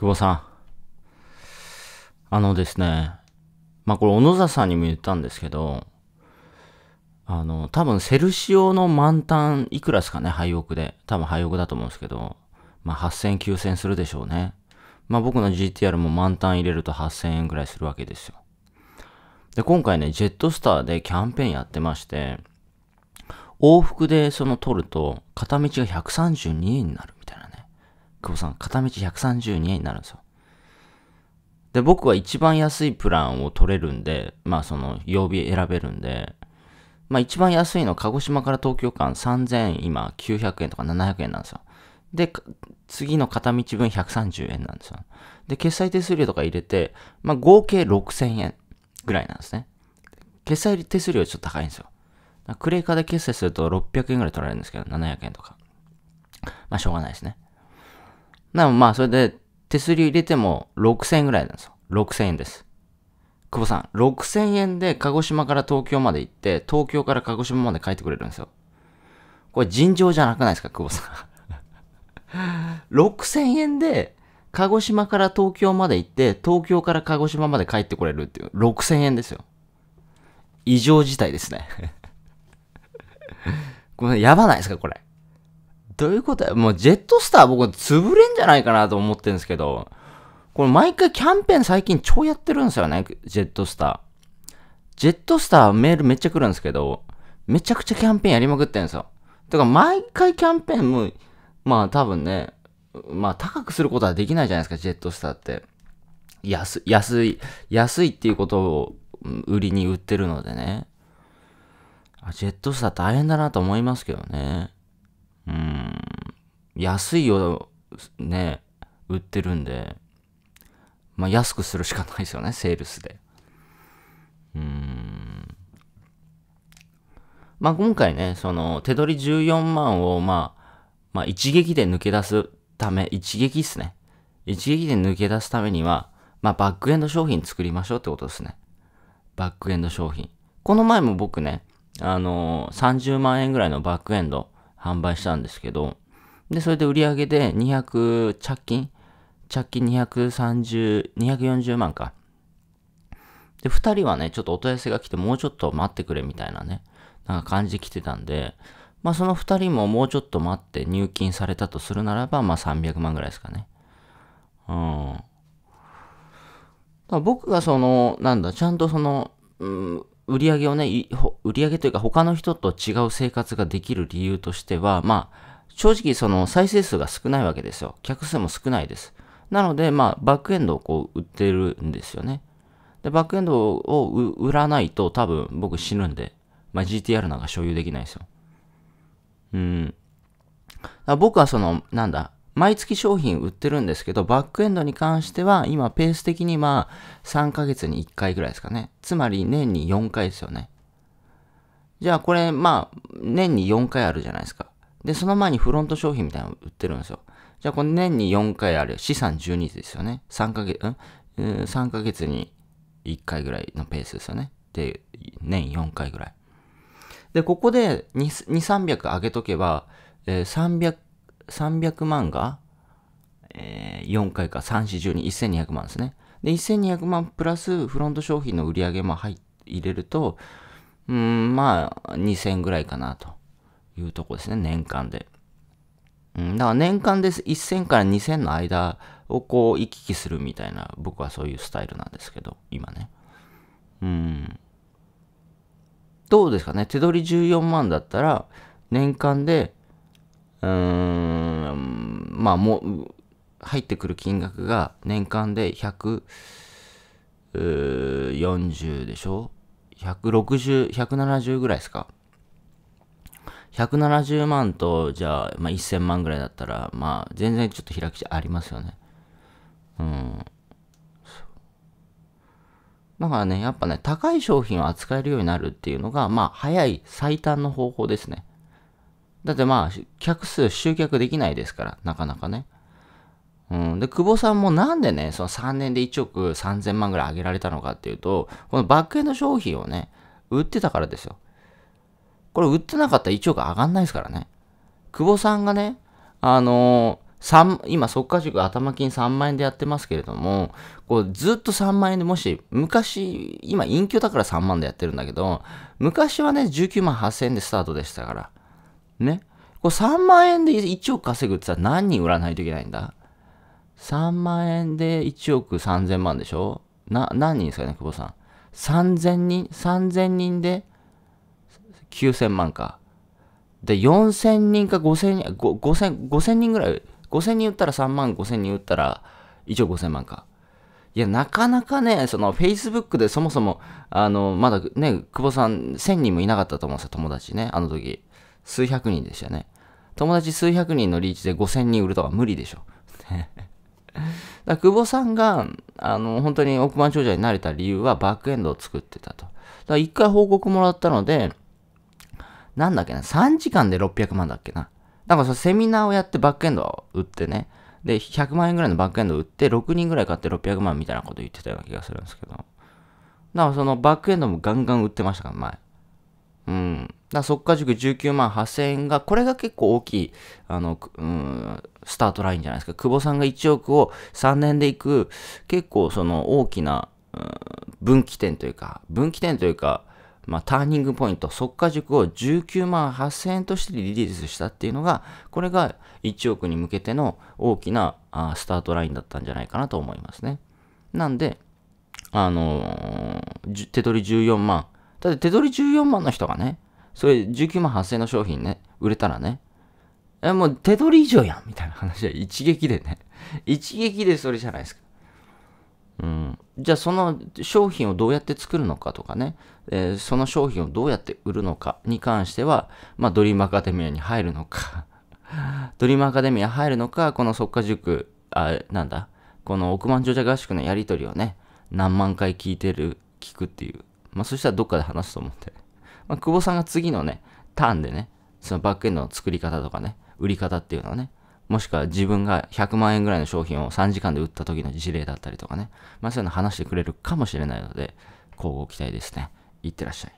久保さん。あのですね、まあこれ小野田さんにも言ったんですけど、あの、多分セルシオの満タンいくらですかね、廃屋で。多分廃屋だと思うんですけど、まあ8000、9000するでしょうね。まあ僕の GTR も満タン入れると8000円ぐらいするわけですよ。で、今回ね、ジェットスターでキャンペーンやってまして、往復でその取ると片道が132円になるみたいな久保さん、片道132円になるんですよ。で、僕は一番安いプランを取れるんで、まあその曜日選べるんで、まあ一番安いの鹿児島から東京間3000今900円とか700円なんですよ。で、次の片道分130円なんですよ。で、決済手数料とか入れて、まあ合計6000円ぐらいなんですね。決済手数料ちょっと高いんですよ。クレーカーで決済すると600円ぐらい取られるんですけど、700円とか。まあしょうがないですね。なのまあ、それで手すり入れても6000円ぐらいなんですよ。6000円です。久保さん、6000円で鹿児島から東京まで行って、東京から鹿児島まで帰ってくれるんですよ。これ尋常じゃなくないですか、久保さん。6000 円で、鹿児島から東京まで行って、東京から鹿児島まで帰ってこれるっていう、6000円ですよ。異常事態ですね。これやばないですか、これ。どういうことやもうジェットスター僕潰れんじゃないかなと思ってるんですけど、これ毎回キャンペーン最近超やってるんですよね、ジェットスター。ジェットスターメールめっちゃ来るんですけど、めちゃくちゃキャンペーンやりまくってるんですよ。だから毎回キャンペーンも、まあ多分ね、まあ高くすることはできないじゃないですか、ジェットスターって。安、安い、安いっていうことを売りに売ってるのでね。ジェットスター大変だなと思いますけどね。安いよ、ね、売ってるんで、まあ、安くするしかないですよね、セールスで。うーん。まあ、今回ね、その、手取り14万を、まあ、まあ、一撃で抜け出すため、一撃っすね。一撃で抜け出すためには、まあ、バックエンド商品作りましょうってことですね。バックエンド商品。この前も僕ね、あのー、30万円ぐらいのバックエンド販売したんですけど、で、それで売り上げで200着金着金230、240万か。で、2人はね、ちょっとお問い合わせが来て、もうちょっと待ってくれみたいなね、なんか感じ来てたんで、まあその2人ももうちょっと待って入金されたとするならば、まあ300万ぐらいですかね。うん。だ僕がその、なんだ、ちゃんとその、うん、売り上げをね、売り上げというか他の人と違う生活ができる理由としては、まあ、正直その再生数が少ないわけですよ。客数も少ないです。なので、まあ、バックエンドをこう売ってるんですよね。で、バックエンドを売らないと多分僕死ぬんで、まあ、GTR なんか所有できないですよ。うん。僕はその、なんだ、毎月商品売ってるんですけど、バックエンドに関しては、今ペース的にまあ、3ヶ月に1回ぐらいですかね。つまり年に4回ですよね。じゃあこれ、まあ、年に4回あるじゃないですか。で、その前にフロント商品みたいなの売ってるんですよ。じゃあ、この年に4回ある資産12ですよね。3ヶ月、ん、?3 ヶ月に1回ぐらいのペースですよね。で、年4回ぐらい。で、ここで2、2 300上げとけば、えー、300、300万が、えー、4回か3、4、12、1200万ですね。で、1200万プラスフロント商品の売り上げも入入れると、うん、まあ、2000ぐらいかなと。いうとこですね、年間で。うん、だから年間です。1000から2000の間をこう行き来するみたいな、僕はそういうスタイルなんですけど、今ね。うん。どうですかね手取り14万だったら、年間で、うーん、まあもう、入ってくる金額が年間で140でしょ ?160、170ぐらいですか170万と、じゃあ、まあ、1000万ぐらいだったら、まあ、全然ちょっと開きありますよね。うん。だからね、やっぱね、高い商品を扱えるようになるっていうのが、まあ、早い最短の方法ですね。だってまあ、客数集客できないですから、なかなかね。うん。で、久保さんもなんでね、その3年で1億3000万ぐらい上げられたのかっていうと、このバックエンド商品をね、売ってたからですよ。これ売ってなかったら1億上がんないですからね。久保さんがね、あのー、今、即価塾頭金3万円でやってますけれども、こうずっと3万円でもし、昔、今、隠居だから3万でやってるんだけど、昔はね、19万8000円でスタートでしたから。ね。こう3万円で1億稼ぐって言ったら何人売らないといけないんだ ?3 万円で1億3000万でしょな、何人ですかね、久保さん。3000人 ?3000 人で9000万か。で、4000人か5000人、5000、5000人ぐらい、5000人売ったら3万、5000人売ったら一応5000万か。いや、なかなかね、その Facebook でそもそも、あの、まだね、久保さん1000人もいなかったと思うんですよ、友達ね、あの時。数百人でしたね。友達数百人のリーチで5000人売るとか無理でしょ。だ久保さんが、あの、本当に億万長者になれた理由はバックエンドを作ってたと。だから一回報告もらったので、なんだっけな、3時間で600万だっけな。だからのセミナーをやってバックエンドを売ってね、で、100万円ぐらいのバックエンドを売って、6人ぐらい買って600万みたいなこと言ってたような気がするんですけど。だからそのバックエンドもガンガン売ってましたから、前。うん。だから速か塾19万8000円が、これが結構大きい、あの、うん、スタートラインじゃないですか。久保さんが1億を3年でいく、結構その大きな、うん、分岐点というか、分岐点というか、まあ、ターニングポイント、即価塾を19万8000円としてリリースしたっていうのが、これが1億に向けての大きなあスタートラインだったんじゃないかなと思いますね。なんで、あのー、手取り14万。ただ手取り14万の人がね、それ19万8000円の商品ね、売れたらね、え、もう手取り以上やんみたいな話は一撃でね、一撃でそれじゃないですか。うん、じゃあその商品をどうやって作るのかとかね、えー、その商品をどうやって売るのかに関しては、まあ、ドリームアカデミアに入るのか ドリームアカデミア入るのかこの即家塾あなんだこの億万長者合宿のやり取りをね何万回聞いてる聞くっていう、まあ、そしたらどっかで話すと思って、まあ、久保さんが次のねターンでねそのバックエンドの作り方とかね売り方っていうのをねもしくは自分が100万円ぐらいの商品を3時間で売った時の事例だったりとかね、まあそういうの話してくれるかもしれないので、うご期待ですね。いってらっしゃい。